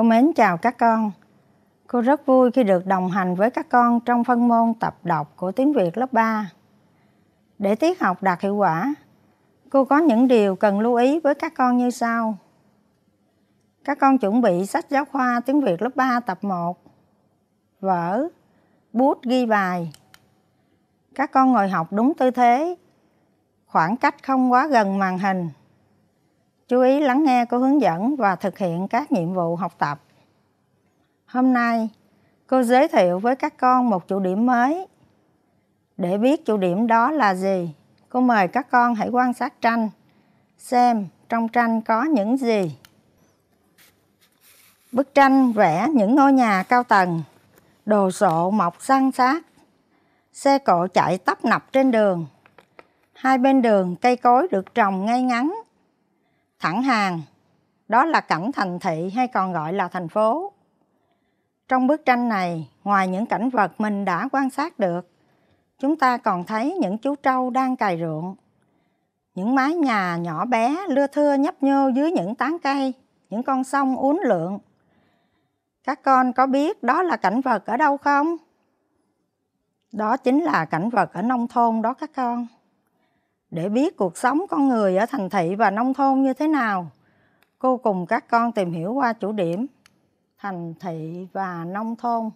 Cô mến chào các con. Cô rất vui khi được đồng hành với các con trong phân môn tập đọc của tiếng Việt lớp 3. Để tiết học đạt hiệu quả, cô có những điều cần lưu ý với các con như sau. Các con chuẩn bị sách giáo khoa tiếng Việt lớp 3 tập 1, vở, bút ghi bài. Các con ngồi học đúng tư thế, khoảng cách không quá gần màn hình chú ý lắng nghe cô hướng dẫn và thực hiện các nhiệm vụ học tập. Hôm nay, cô giới thiệu với các con một chủ điểm mới. Để biết chủ điểm đó là gì, cô mời các con hãy quan sát tranh, xem trong tranh có những gì. Bức tranh vẽ những ngôi nhà cao tầng, đồ sộ mọc san sát, xe cộ chạy tấp nập trên đường. Hai bên đường cây cối được trồng ngay ngắn thẳng hàng đó là cảnh thành thị hay còn gọi là thành phố trong bức tranh này ngoài những cảnh vật mình đã quan sát được chúng ta còn thấy những chú trâu đang cày ruộng những mái nhà nhỏ bé lưa thưa nhấp nhô dưới những tán cây những con sông uốn lượn các con có biết đó là cảnh vật ở đâu không đó chính là cảnh vật ở nông thôn đó các con để biết cuộc sống con người ở thành thị và nông thôn như thế nào. Cô cùng các con tìm hiểu qua chủ điểm thành thị và nông thôn.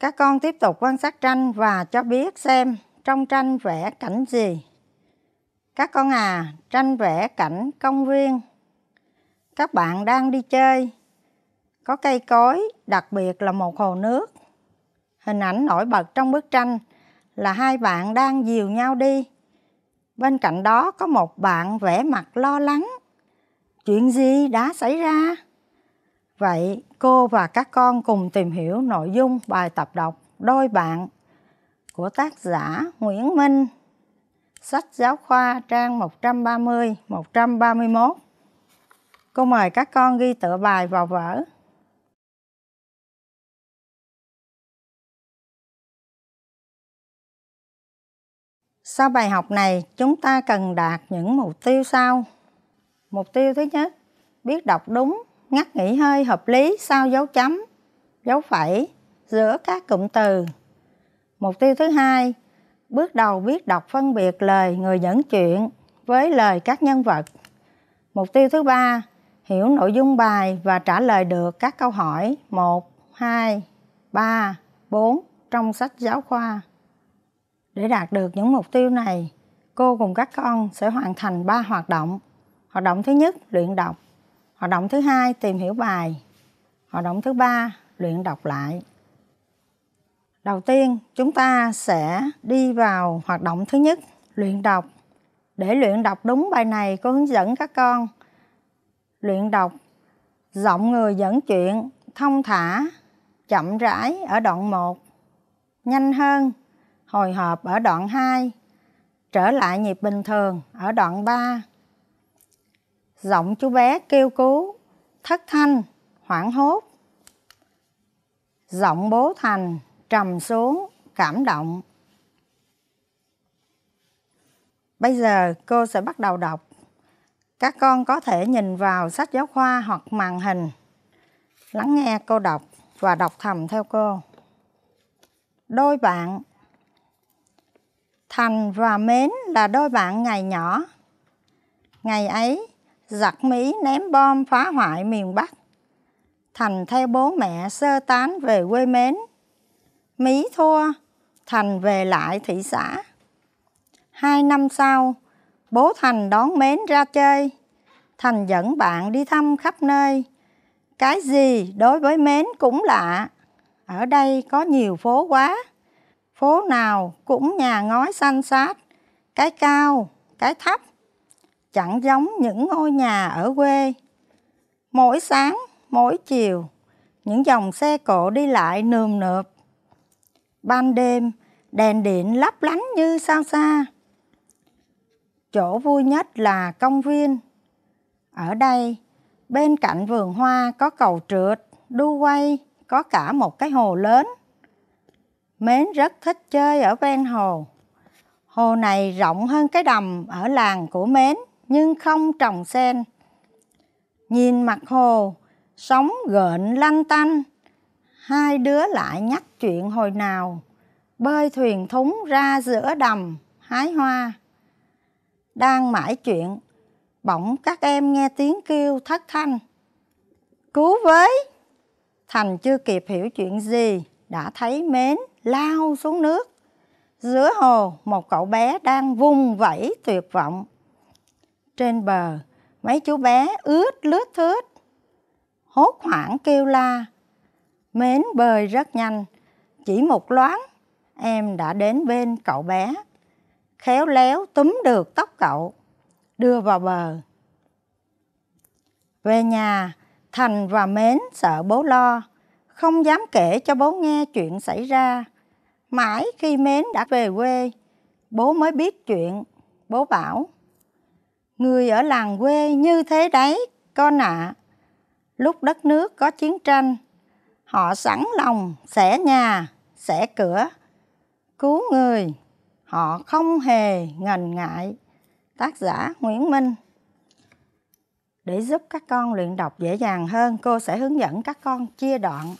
Các con tiếp tục quan sát tranh và cho biết xem trong tranh vẽ cảnh gì. Các con à, tranh vẽ cảnh công viên. Các bạn đang đi chơi. Có cây cối, đặc biệt là một hồ nước. Hình ảnh nổi bật trong bức tranh là hai bạn đang dìu nhau đi. Bên cạnh đó có một bạn vẻ mặt lo lắng. Chuyện gì đã xảy ra? Vậy cô và các con cùng tìm hiểu nội dung bài tập đọc Đôi bạn của tác giả Nguyễn Minh. Sách giáo khoa trang 130-131. Cô mời các con ghi tựa bài vào vở. Sau bài học này, chúng ta cần đạt những mục tiêu sau. Mục tiêu thứ nhất, biết đọc đúng, ngắt nghỉ hơi hợp lý sau dấu chấm, dấu phẩy giữa các cụm từ. Mục tiêu thứ hai, bước đầu biết đọc phân biệt lời người dẫn chuyện với lời các nhân vật. Mục tiêu thứ ba, hiểu nội dung bài và trả lời được các câu hỏi 1, 2, 3, 4 trong sách giáo khoa. Để đạt được những mục tiêu này, cô cùng các con sẽ hoàn thành 3 hoạt động. Hoạt động thứ nhất, luyện đọc. Hoạt động thứ hai, tìm hiểu bài. Hoạt động thứ ba, luyện đọc lại. Đầu tiên, chúng ta sẽ đi vào hoạt động thứ nhất, luyện đọc. Để luyện đọc đúng bài này, cô hướng dẫn các con luyện đọc giọng người dẫn chuyện thông thả, chậm rãi ở đoạn 1, nhanh hơn hồi hộp ở đoạn 2, trở lại nhịp bình thường ở đoạn 3. Giọng chú bé kêu cứu, thất thanh, hoảng hốt. Giọng bố thành trầm xuống, cảm động. Bây giờ cô sẽ bắt đầu đọc. Các con có thể nhìn vào sách giáo khoa hoặc màn hình, lắng nghe cô đọc và đọc thầm theo cô. Đôi bạn Thành và Mến là đôi bạn ngày nhỏ. Ngày ấy, giặc Mỹ ném bom phá hoại miền Bắc. Thành theo bố mẹ sơ tán về quê Mến. Mỹ thua, Thành về lại thị xã. Hai năm sau, bố Thành đón Mến ra chơi. Thành dẫn bạn đi thăm khắp nơi. Cái gì đối với Mến cũng lạ. Ở đây có nhiều phố quá phố nào cũng nhà ngói xanh xát, cái cao, cái thấp, chẳng giống những ngôi nhà ở quê. Mỗi sáng, mỗi chiều, những dòng xe cộ đi lại nườm nượp. Ban đêm, đèn điện lấp lánh như sao xa. Chỗ vui nhất là công viên. Ở đây, bên cạnh vườn hoa có cầu trượt, đu quay, có cả một cái hồ lớn. Mến rất thích chơi ở ven hồ. Hồ này rộng hơn cái đầm ở làng của Mến nhưng không trồng sen. Nhìn mặt hồ, sóng gợn lanh tanh. Hai đứa lại nhắc chuyện hồi nào, bơi thuyền thúng ra giữa đầm, hái hoa. Đang mãi chuyện, bỗng các em nghe tiếng kêu thất thanh. Cứu với! Thành chưa kịp hiểu chuyện gì, đã thấy mến lao xuống nước. Giữa hồ, một cậu bé đang vung vẫy tuyệt vọng. Trên bờ, mấy chú bé ướt lướt thướt, hốt hoảng kêu la. Mến bơi rất nhanh, chỉ một loáng, em đã đến bên cậu bé. Khéo léo túm được tóc cậu, đưa vào bờ. Về nhà, Thành và Mến sợ bố lo, không dám kể cho bố nghe chuyện xảy ra. Mãi khi Mến đã về quê, bố mới biết chuyện. Bố bảo, người ở làng quê như thế đấy, con ạ. À. Lúc đất nước có chiến tranh, họ sẵn lòng xẻ nhà, xẻ cửa, cứu người. Họ không hề ngần ngại. Tác giả Nguyễn Minh để giúp các con luyện đọc dễ dàng hơn, cô sẽ hướng dẫn các con chia đoạn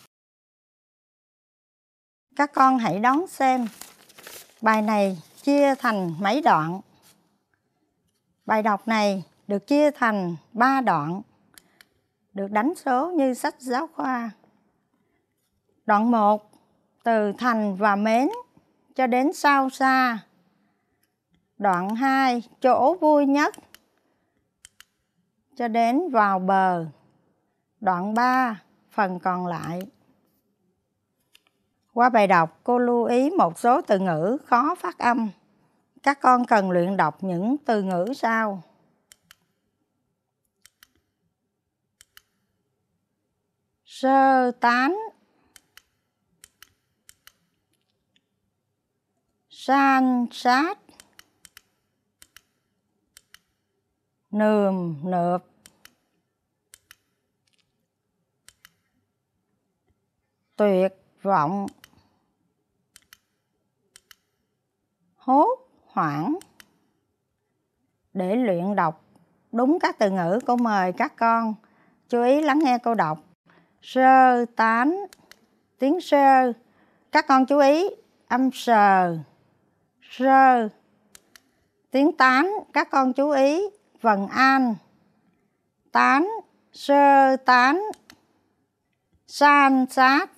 các con hãy đón xem bài này chia thành mấy đoạn. Bài đọc này được chia thành 3 đoạn, được đánh số như sách giáo khoa. Đoạn 1, từ thành và mến cho đến sao xa. Đoạn 2, chỗ vui nhất cho đến vào bờ. Đoạn 3, phần còn lại qua bài đọc, cô lưu ý một số từ ngữ khó phát âm. Các con cần luyện đọc những từ ngữ sau. Sơ tán San sát Nườm nượp Tuyệt vọng hốt hoảng để luyện đọc đúng các từ ngữ cô mời các con chú ý lắng nghe cô đọc sơ tán tiếng sơ các con chú ý âm sờ sơ tiếng tán các con chú ý vần an tán sơ tán san sát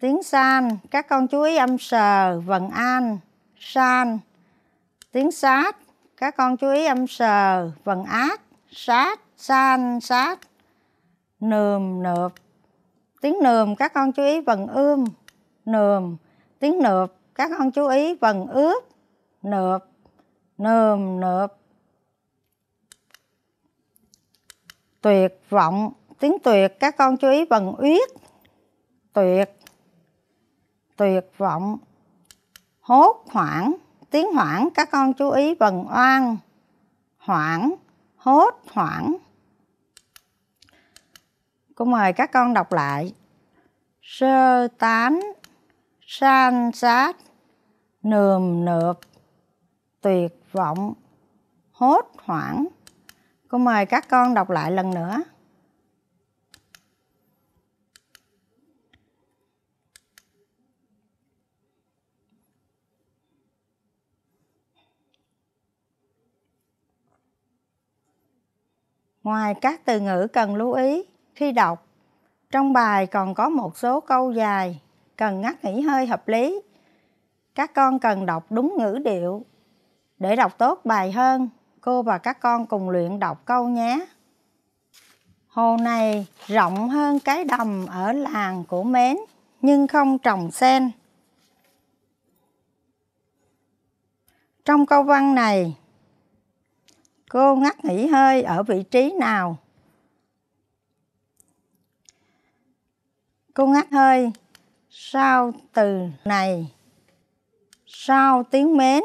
tiếng san các con chú ý âm sờ vần an san tiếng sát các con chú ý âm sờ vần át sát san sát nườm nượp tiếng nườm các con chú ý vần ươm nườm tiếng nượp các con chú ý vần ướp nượp nườm nượp tuyệt vọng tiếng tuyệt các con chú ý vần uyết tuyệt tuyệt vọng hốt hoảng tiếng hoảng các con chú ý vần oan hoảng hốt hoảng cô mời các con đọc lại sơ tán san sát nườm nượp tuyệt vọng hốt hoảng cô mời các con đọc lại lần nữa Ngoài các từ ngữ cần lưu ý khi đọc, trong bài còn có một số câu dài cần ngắt nghỉ hơi hợp lý. Các con cần đọc đúng ngữ điệu. Để đọc tốt bài hơn, cô và các con cùng luyện đọc câu nhé. Hồ này rộng hơn cái đầm ở làng của Mến, nhưng không trồng sen. Trong câu văn này, Cô ngắt nghỉ hơi ở vị trí nào? Cô ngắt hơi sau từ này, sau tiếng mến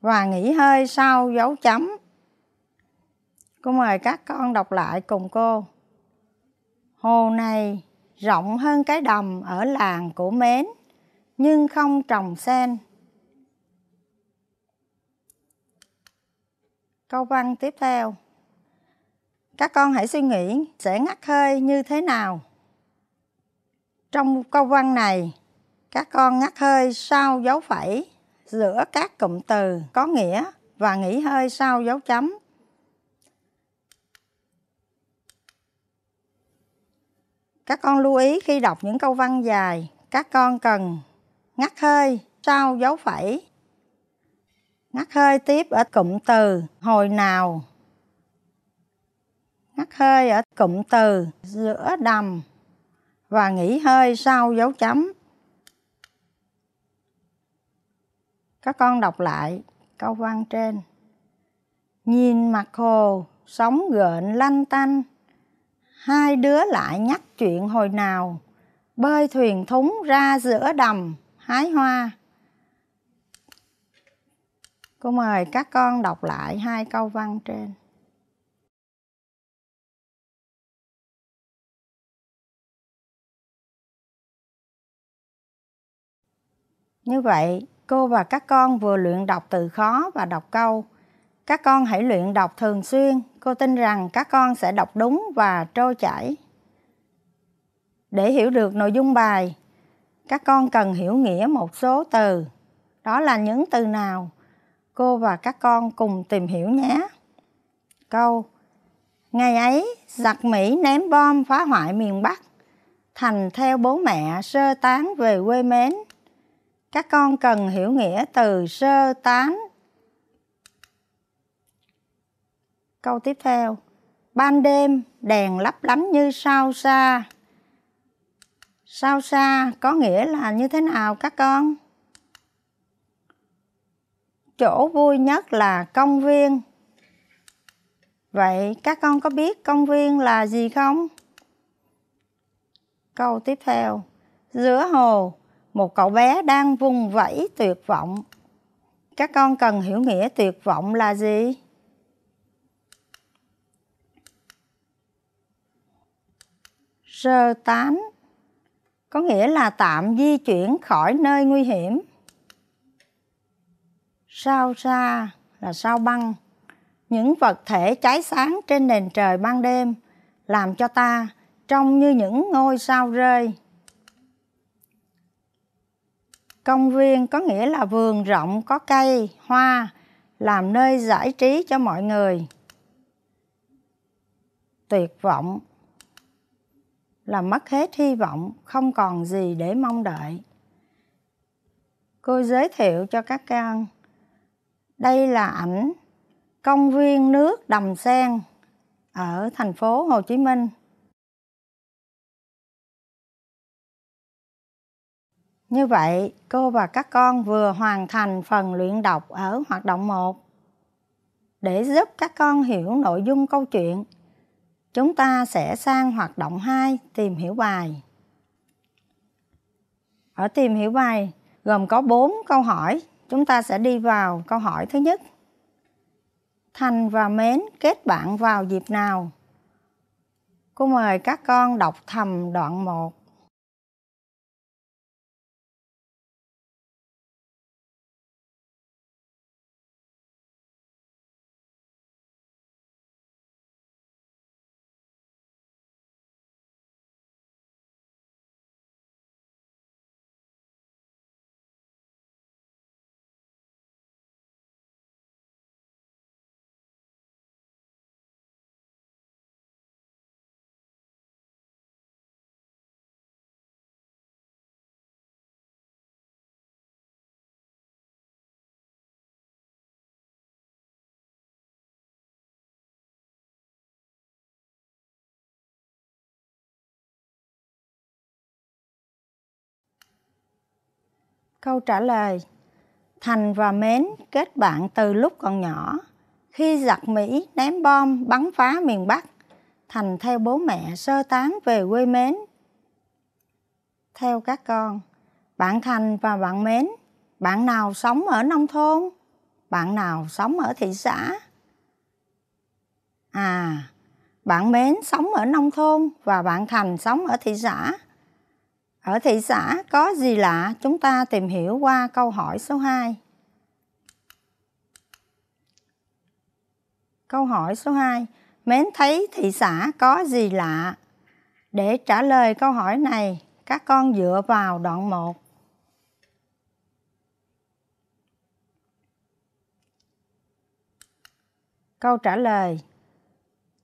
và nghỉ hơi sau dấu chấm. Cô mời các con đọc lại cùng cô. Hồ này rộng hơn cái đầm ở làng của mến, nhưng không trồng sen. Câu văn tiếp theo. Các con hãy suy nghĩ sẽ ngắt hơi như thế nào? Trong câu văn này, các con ngắt hơi sau dấu phẩy giữa các cụm từ có nghĩa và nghỉ hơi sau dấu chấm. Các con lưu ý khi đọc những câu văn dài, các con cần ngắt hơi sau dấu phẩy ngắt hơi tiếp ở cụm từ hồi nào ngắt hơi ở cụm từ giữa đầm và nghỉ hơi sau dấu chấm các con đọc lại câu văn trên nhìn mặt hồ sóng gợn lanh tanh hai đứa lại nhắc chuyện hồi nào bơi thuyền thúng ra giữa đầm hái hoa Cô mời các con đọc lại hai câu văn trên. Như vậy, cô và các con vừa luyện đọc từ khó và đọc câu. Các con hãy luyện đọc thường xuyên, cô tin rằng các con sẽ đọc đúng và trôi chảy. Để hiểu được nội dung bài, các con cần hiểu nghĩa một số từ. Đó là những từ nào? cô và các con cùng tìm hiểu nhé. Câu Ngày ấy, giặc Mỹ ném bom phá hoại miền Bắc. Thành theo bố mẹ sơ tán về quê mến. Các con cần hiểu nghĩa từ sơ tán. Câu tiếp theo. Ban đêm, đèn lấp lánh như sao xa. Sao xa có nghĩa là như thế nào các con? chỗ vui nhất là công viên vậy các con có biết công viên là gì không câu tiếp theo giữa hồ một cậu bé đang vùng vẫy tuyệt vọng các con cần hiểu nghĩa tuyệt vọng là gì sơ tán có nghĩa là tạm di chuyển khỏi nơi nguy hiểm sao xa là sao băng những vật thể cháy sáng trên nền trời ban đêm làm cho ta trông như những ngôi sao rơi công viên có nghĩa là vườn rộng có cây hoa làm nơi giải trí cho mọi người tuyệt vọng là mất hết hy vọng không còn gì để mong đợi cô giới thiệu cho các con đây là ảnh công viên nước Đầm Sen ở thành phố Hồ Chí Minh. Như vậy, cô và các con vừa hoàn thành phần luyện đọc ở hoạt động một Để giúp các con hiểu nội dung câu chuyện, chúng ta sẽ sang hoạt động hai tìm hiểu bài. Ở tìm hiểu bài gồm có bốn câu hỏi Chúng ta sẽ đi vào câu hỏi thứ nhất. Thành và Mến kết bạn vào dịp nào? Cô mời các con đọc thầm đoạn 1. Câu trả lời Thành và Mến kết bạn từ lúc còn nhỏ. Khi giặc Mỹ ném bom bắn phá miền Bắc, Thành theo bố mẹ sơ tán về quê Mến. Theo các con, bạn Thành và bạn Mến, bạn nào sống ở nông thôn? Bạn nào sống ở thị xã? À, bạn Mến sống ở nông thôn và bạn Thành sống ở thị xã. Ở thị xã có gì lạ? Chúng ta tìm hiểu qua câu hỏi số 2. Câu hỏi số 2. Mến thấy thị xã có gì lạ? Để trả lời câu hỏi này, các con dựa vào đoạn 1. Câu trả lời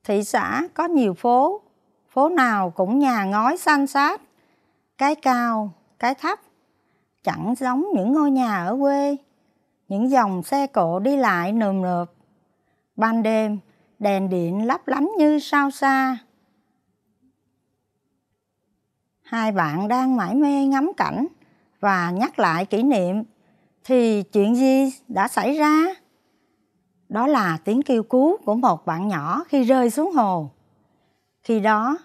Thị xã có nhiều phố, phố nào cũng nhà ngói xanh sát cái cao, cái thấp, chẳng giống những ngôi nhà ở quê, những dòng xe cộ đi lại nườm nượp. Ban đêm, đèn điện lấp lánh như sao xa. Hai bạn đang mãi mê ngắm cảnh và nhắc lại kỷ niệm thì chuyện gì đã xảy ra? Đó là tiếng kêu cứu của một bạn nhỏ khi rơi xuống hồ. Khi đó,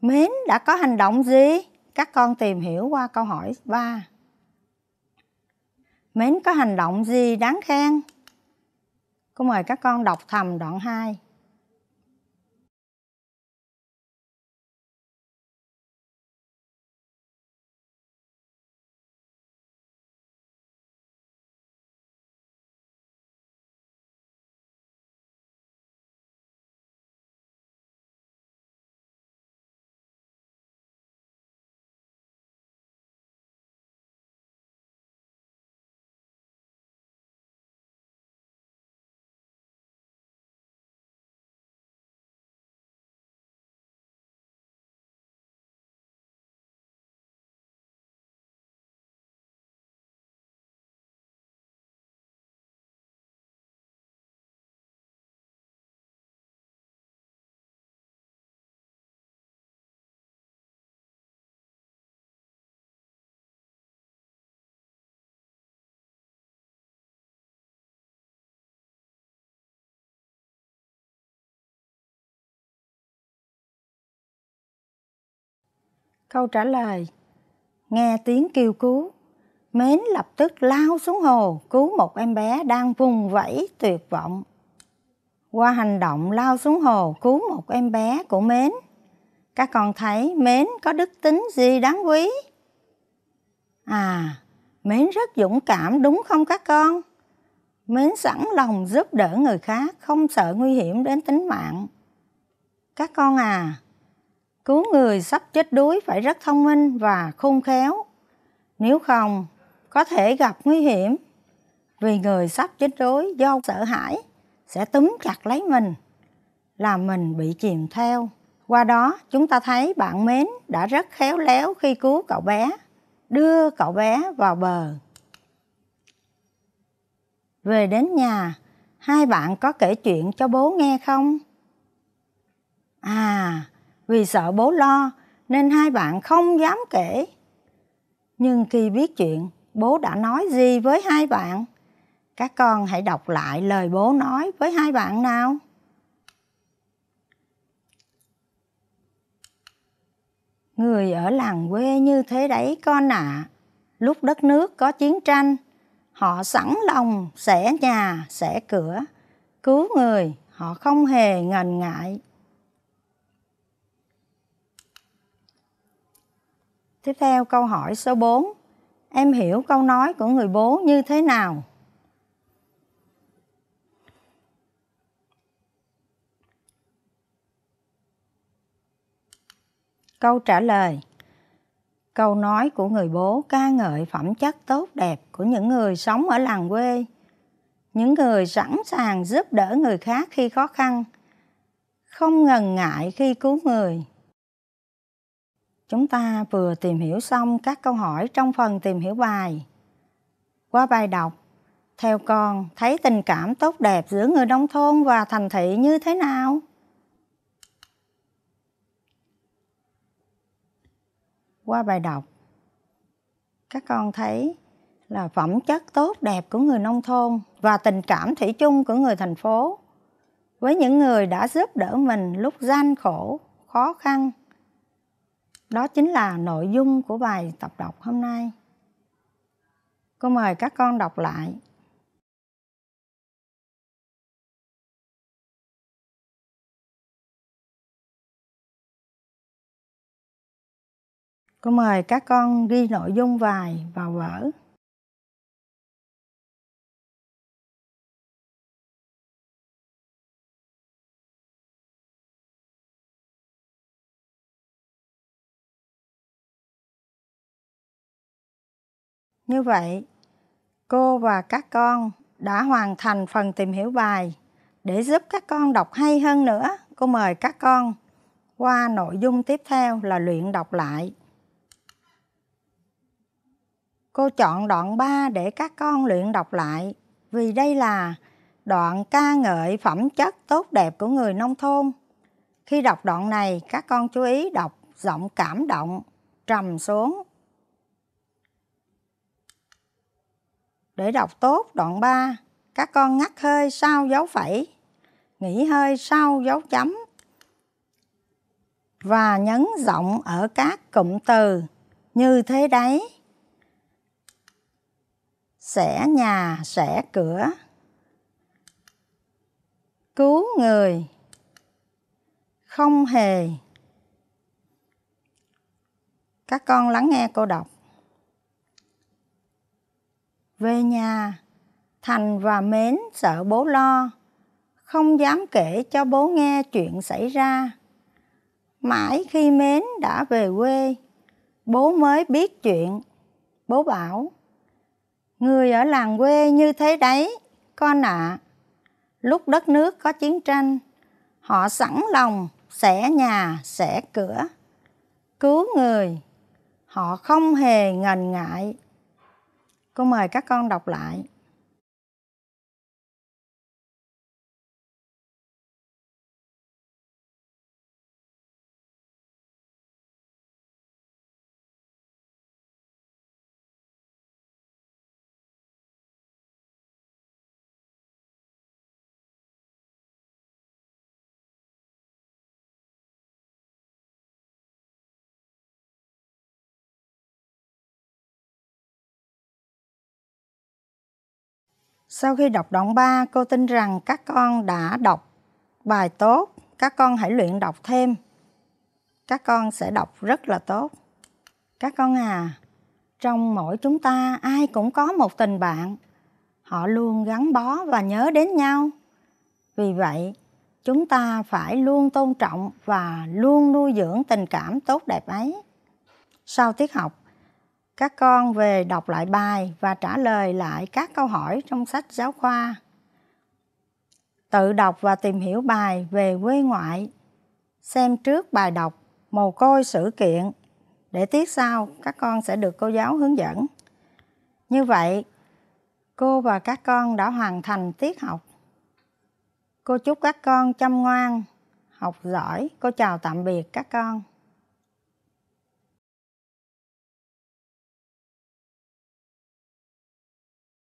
Mến đã có hành động gì? Các con tìm hiểu qua câu hỏi 3. Mến có hành động gì đáng khen? Cô mời các con đọc thầm đoạn 2. Câu trả lời Nghe tiếng kêu cứu Mến lập tức lao xuống hồ cứu một em bé đang vùng vẫy tuyệt vọng. Qua hành động lao xuống hồ cứu một em bé của Mến, các con thấy Mến có đức tính gì đáng quý? À, Mến rất dũng cảm đúng không các con? Mến sẵn lòng giúp đỡ người khác không sợ nguy hiểm đến tính mạng. Các con à, cứu người sắp chết đuối phải rất thông minh và khôn khéo. Nếu không, có thể gặp nguy hiểm vì người sắp chết đuối do sợ hãi sẽ túm chặt lấy mình, làm mình bị chìm theo. Qua đó, chúng ta thấy bạn mến đã rất khéo léo khi cứu cậu bé, đưa cậu bé vào bờ. Về đến nhà, hai bạn có kể chuyện cho bố nghe không? À, vì sợ bố lo nên hai bạn không dám kể. Nhưng khi biết chuyện, bố đã nói gì với hai bạn? Các con hãy đọc lại lời bố nói với hai bạn nào. Người ở làng quê như thế đấy con ạ. À. Lúc đất nước có chiến tranh, họ sẵn lòng sẻ nhà, sẻ cửa, cứu người, họ không hề ngần ngại Tiếp theo câu hỏi số 4. Em hiểu câu nói của người bố như thế nào? Câu trả lời Câu nói của người bố ca ngợi phẩm chất tốt đẹp của những người sống ở làng quê, những người sẵn sàng giúp đỡ người khác khi khó khăn, không ngần ngại khi cứu người. Chúng ta vừa tìm hiểu xong các câu hỏi trong phần tìm hiểu bài. Qua bài đọc, theo con thấy tình cảm tốt đẹp giữa người nông thôn và thành thị như thế nào? Qua bài đọc, các con thấy là phẩm chất tốt đẹp của người nông thôn và tình cảm thủy chung của người thành phố với những người đã giúp đỡ mình lúc gian khổ, khó khăn đó chính là nội dung của bài tập đọc hôm nay. Cô mời các con đọc lại. Cô mời các con ghi nội dung bài vào vở. Như vậy, cô và các con đã hoàn thành phần tìm hiểu bài. Để giúp các con đọc hay hơn nữa, cô mời các con qua nội dung tiếp theo là luyện đọc lại. Cô chọn đoạn 3 để các con luyện đọc lại vì đây là đoạn ca ngợi phẩm chất tốt đẹp của người nông thôn. Khi đọc đoạn này, các con chú ý đọc giọng cảm động, trầm xuống để đọc tốt đoạn 3. Các con ngắt hơi sau dấu phẩy, nghỉ hơi sau dấu chấm và nhấn giọng ở các cụm từ như thế đấy. Sẽ nhà, sẽ cửa. Cứu người. Không hề. Các con lắng nghe cô đọc về nhà thành và mến sợ bố lo không dám kể cho bố nghe chuyện xảy ra mãi khi mến đã về quê bố mới biết chuyện bố bảo người ở làng quê như thế đấy con ạ à. lúc đất nước có chiến tranh họ sẵn lòng xẻ nhà xẻ cửa cứu người họ không hề ngần ngại cô mời các con đọc lại Sau khi đọc đoạn 3, cô tin rằng các con đã đọc bài tốt, các con hãy luyện đọc thêm. Các con sẽ đọc rất là tốt. Các con à, trong mỗi chúng ta ai cũng có một tình bạn. Họ luôn gắn bó và nhớ đến nhau. Vì vậy, chúng ta phải luôn tôn trọng và luôn nuôi dưỡng tình cảm tốt đẹp ấy. Sau tiết học, các con về đọc lại bài và trả lời lại các câu hỏi trong sách giáo khoa tự đọc và tìm hiểu bài về quê ngoại xem trước bài đọc mồ côi sự kiện để tiết sau các con sẽ được cô giáo hướng dẫn như vậy cô và các con đã hoàn thành tiết học cô chúc các con chăm ngoan học giỏi cô chào tạm biệt các con